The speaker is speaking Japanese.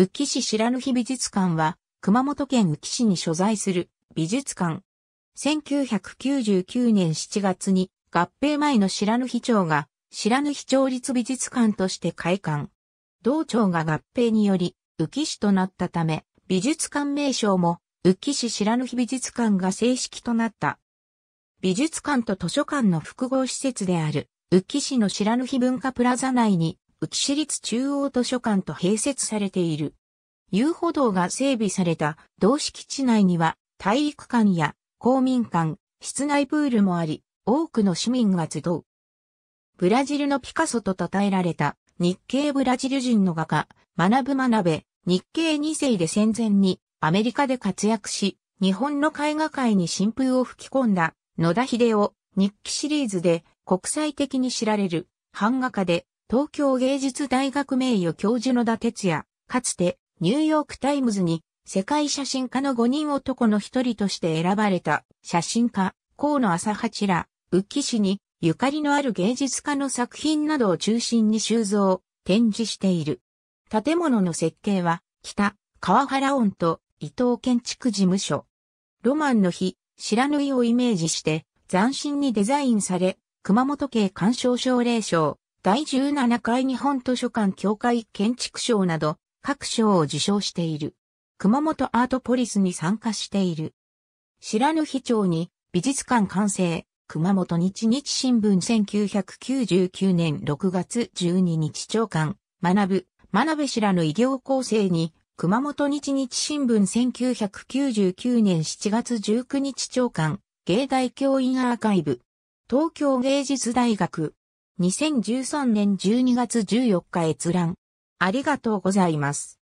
宇城市白ぬ日美術館は、熊本県宇城市に所在する美術館。1999年7月に合併前の白ぬ日町が白ぬ日町立美術館として開館。同町が合併により、宇城市となったため、美術館名称も、宇城市白ぬ日美術館が正式となった。美術館と図書館の複合施設である、宇城市の白ぬ日文化プラザ内に、浮市立中央図書館と併設されている。遊歩道が整備された同敷地内には体育館や公民館、室内プールもあり、多くの市民が集う。ブラジルのピカソと称えられた日系ブラジル人の画家、学ぶ学べ、日系二世で戦前にアメリカで活躍し、日本の絵画界に新風を吹き込んだ野田秀夫、日記シリーズで国際的に知られる版画家で東京芸術大学名誉教授野田哲也、かつてニューヨークタイムズに世界写真家の5人男の一人として選ばれた写真家、河野朝八ら、浮き市にゆかりのある芸術家の作品などを中心に収蔵、展示している。建物の設計は、北、川原音と伊藤建築事務所。ロマンの日、白縫いをイメージして、斬新にデザインされ、熊本系鑑賞奨励賞、第17回日本図書館協会建築賞など各賞を受賞している。熊本アートポリスに参加している。白ぬ日町に美術館完成。熊本日日新聞1999年6月12日長官、学ぶ、学べ知らぬ医療構成に、熊本日日新聞1999年7月19日長官、芸大教員アーカイブ、東京芸術大学、2013年12月14日閲覧。ありがとうございます。